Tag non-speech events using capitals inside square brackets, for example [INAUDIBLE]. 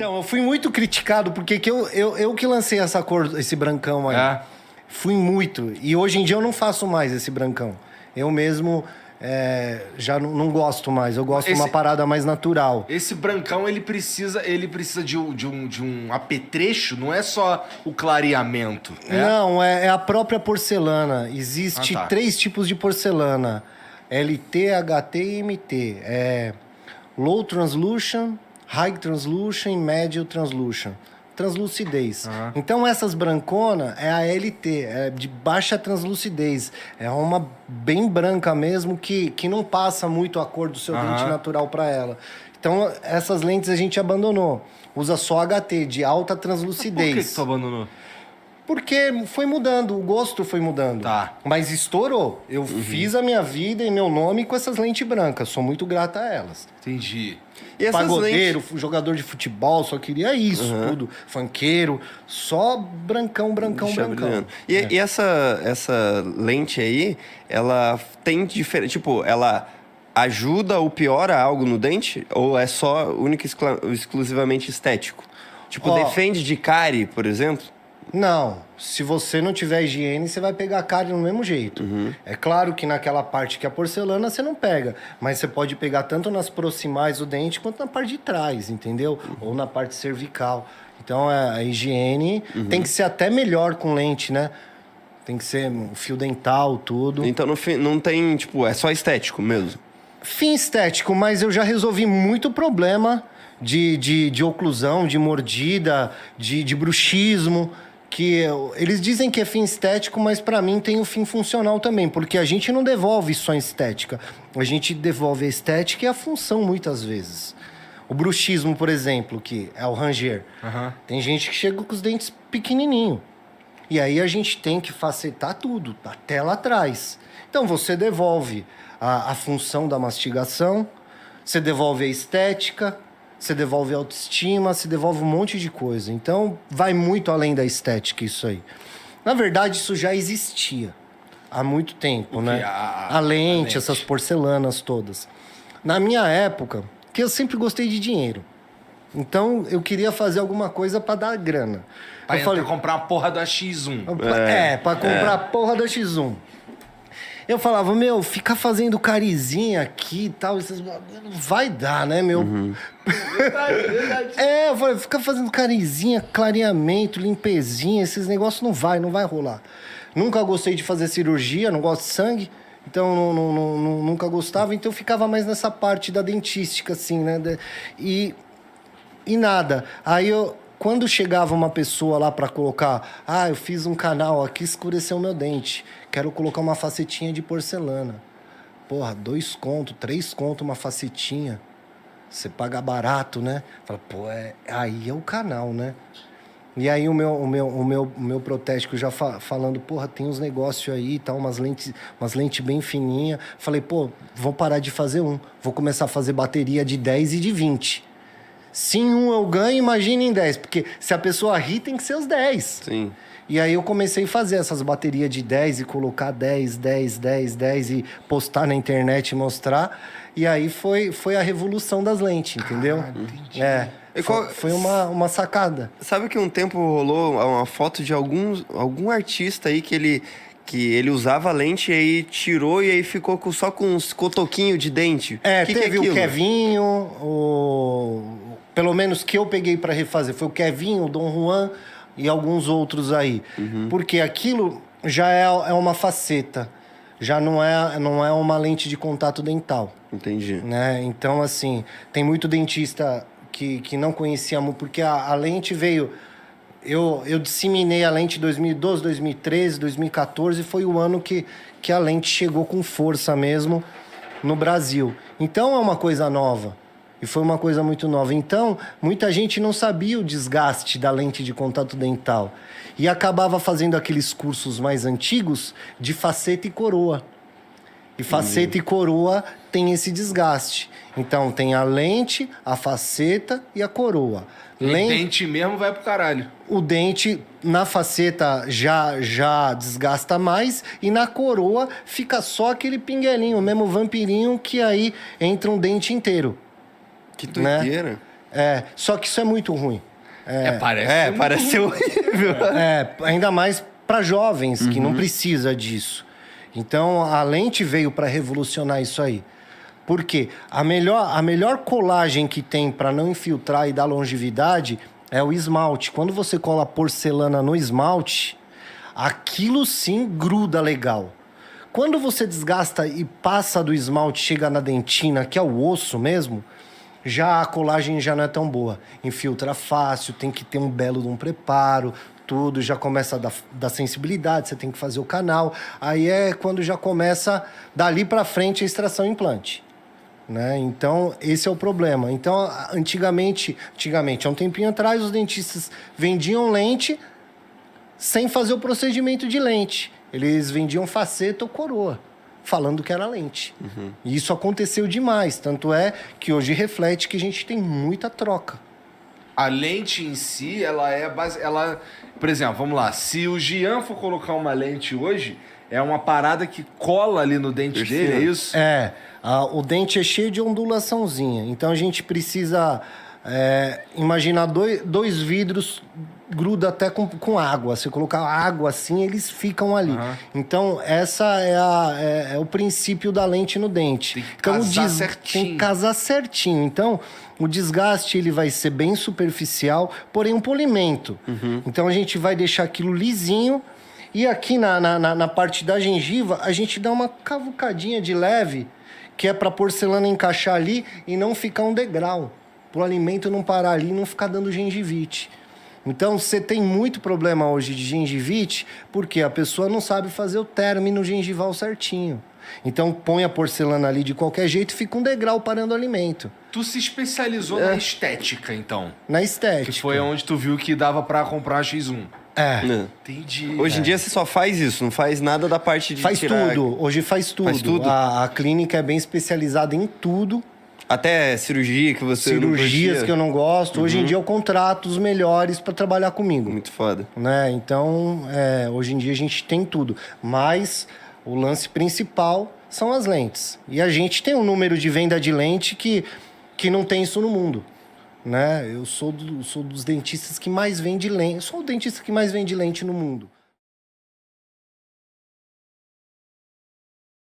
Então, eu fui muito criticado, porque que eu, eu, eu que lancei essa cor, esse brancão aí. É. Fui muito. E hoje em dia eu não faço mais esse brancão. Eu mesmo é, já não, não gosto mais. Eu gosto de uma parada mais natural. Esse brancão, ele precisa ele precisa de, um, de, um, de um apetrecho, não é só o clareamento. Né? Não, é, é, a própria porcelana. Existem ah, tá. três tipos de porcelana: LT, HT e MT. É low translution, high translution e medium translution translucidez. Uhum. Então essas brancona é a LT, é de baixa translucidez. É uma bem branca mesmo que, que não passa muito a cor do seu uhum. dente natural para ela. Então essas lentes a gente abandonou. Usa só HT de alta translucidez. por que, que tu abandonou? Porque foi mudando, o gosto foi mudando. Tá. Mas estourou. Eu uhum. fiz a minha vida e meu nome com essas lentes brancas. Sou muito grata a elas. Entendi. E essas Pagodeiro, lentes... jogador de futebol, só queria isso uhum. tudo. Fanqueiro, só brancão, brancão, Deixa brancão. E, é. e, essa, essa lente aí, ela tem diferente. Tipo, ela ajuda ou piora algo no dente? Ou é só única exclusivamente estético? Tipo, oh. defende de cárie, por exemplo? Não. Se você não tiver higiene, você vai pegar carne do mesmo jeito. Uhum. É claro que naquela parte que é porcelana você não pega, mas você pode pegar tanto nas proximais o dente quanto na parte de trás, entendeu? Uhum. Ou na parte cervical. Então é, a higiene uhum. tem que ser até melhor com lente, né? Tem que ser fio dental, tudo. Então não, não tem, tipo, é só estético mesmo. Fim estético, mas eu já resolvi muito problema de, de, de oclusão, de mordida, de, de bruxismo que eles dizem que é fim estético, mas para mim tem o um fim funcional também, porque a gente não devolve só a estética, a gente devolve a estética e a função muitas vezes. O bruxismo, por exemplo, que é o ranger. Uhum. Tem gente que chega com os dentes pequenininho. E aí a gente tem que facetar tudo, até lá atrás. Então você devolve a, a função da mastigação, você devolve a estética, você devolve autoestima, se devolve um monte de coisa. Então, vai muito além da estética isso aí. Na verdade, isso já existia há muito tempo, né? A, a, lente, a, lente, essas porcelanas todas. Na minha época, que eu sempre gostei de dinheiro. Então, eu queria fazer alguma coisa para dar grana. Pra eu falei, comprar a porra da X1. É, é para comprar é. a porra da X1. Eu falava, meu, ficar fazendo carizinha aqui e tal, esses... vai dar, né, meu? Uhum. [LAUGHS] é, eu falei, ficar fazendo carizinha, clareamento, limpezinha, esses negócios não vai, não vai rolar. Nunca gostei de fazer cirurgia, não gosto de sangue. Então, não, não, não, nunca gostava. Então, eu ficava mais nessa parte da dentística, assim, né? E, e nada. Aí eu, quando chegava uma pessoa lá para colocar, ah, eu fiz um canal aqui, escureceu meu dente, quero colocar uma facetinha de porcelana. Porra, dois conto, três conto uma facetinha. Você paga barato, né? Fala, pô, é, aí é o canal, né? E aí o meu, o meu, o meu, o meu protético já fa falando, porra, tem uns negócios aí e tá, tal, umas lentes, umas lente bem fininha. Falei, pô, vou parar de fazer um. Vou começar a fazer bateria de 10 e de 20. Se em um eu ganho, imagina em 10. Porque se a pessoa ri, tem que ser os 10. Sim. E aí eu comecei a fazer essas baterias de 10 e colocar 10, 10, 10, 10 e postar na internet e mostrar. E aí foi, foi a revolução das lentes, entendeu? Caralho, é. Qual... Foi uma, uma sacada. Sabe que um tempo rolou uma foto de algum, algum artista aí que ele que ele usava lente e aí tirou e aí ficou com, só com uns cotoquinhos de dente. É, que teve que é o Kevinho, o pelo menos que eu peguei para refazer, foi o Kevin, o Dom Juan e alguns outros aí. Uhum. Porque aquilo já é, é uma faceta, já não é, não é uma lente de contato dental. Entendi. Né? Então, assim, tem muito dentista que, que não conhecia muito, porque a, a lente veio. Eu, eu disseminei a lente em 2012, 2013, 2014, foi o ano que, que a lente chegou com força mesmo no Brasil. Então é uma coisa nova. E foi uma coisa muito nova. Então, muita gente não sabia o desgaste da lente de contato dental e acabava fazendo aqueles cursos mais antigos de faceta e coroa. E faceta e coroa tem esse desgaste. Então tem a lente, a faceta e a coroa. Lente, o dente mesmo vai pro caralho. O dente na faceta já já desgasta mais e na coroa fica só aquele pinguelinho, o mesmo vampirinho que aí entra um dente inteiro. Que né? doideira. Né? É, só que isso é muito ruim. É, é parece. É, parece ruim. horrível. É, é ainda mais para jovens uhum. que não uhum. precisa disso. Então a lente veio para revolucionar isso aí. Porque a melhor, a melhor colagem que tem para não infiltrar e dar longevidade é o esmalte. Quando você cola porcelana no esmalte, aquilo sim gruda legal. Quando você desgasta e passa do esmalte, chega na dentina, que é o osso mesmo, já a colagem já não é tão boa. Infiltra fácil, tem que ter um belo de um preparo, tudo, já começa da, da sensibilidade, você tem que fazer o canal. Aí é quando já começa dali para frente a extração implante. Né? Então, esse é o problema. Então, antigamente, antigamente, há um tempinho atrás, os dentistas vendiam lente sem fazer o procedimento de lente. Eles vendiam faceta ou coroa falando que era lente. Uhum. E isso aconteceu demais, tanto é que hoje reflete que a gente tem muita troca. A lente em si, ela é base, ela, por exemplo, vamos lá, se o Gian for colocar uma lente hoje, é uma parada que cola ali no dente Perfeito. dele, é isso? É, a, o dente é cheio de ondulaçãozinha, então a gente precisa é, imaginar dois, dois vidros gruda até com, com água. Se colocar água assim, eles ficam ali. Uhum. Então, essa é, a, é, é, o princípio da lente no dente. Tem que então, casar des... certinho. Tem que casar certinho. Então, o desgaste ele vai ser bem superficial, porém um polimento. Uhum. Então, a gente vai deixar aquilo lisinho. E aqui na, na, na parte da gengiva, a gente dá uma cavucadinha de leve, que é para porcelana encaixar ali e não ficar um degrau para o alimento não parar ali e não ficar dando gengivite. Então você tem muito problema hoje de gengivite porque a pessoa não sabe fazer o término gengival certinho. Então põe a porcelana ali de qualquer jeito e fica um degrau parando o alimento. Tu se especializou é. na estética, então. Na estética. Que foi onde tu viu que dava para comprar X1. É. é. Entendi. Hoje em é. dia você só faz isso, não faz nada da parte de. Faz tirar... tudo. Hoje faz tudo. Faz tudo. A, a clínica é bem especializada em tudo até cirurgia que você Cirurgias que eu não gosto. Uhum. Hoje em uhum. dia eu contrato os melhores para trabalhar comigo. Muito foda. Né? Então, é, hoje em dia a gente tem tudo. Mas o lance principal são as lentes. E a gente tem um número de venda de lente que, que não tem isso no mundo. Né? Eu sou, do, sou dos dentistas que mais vende lente. Sou o dentista que mais vende lente no mundo.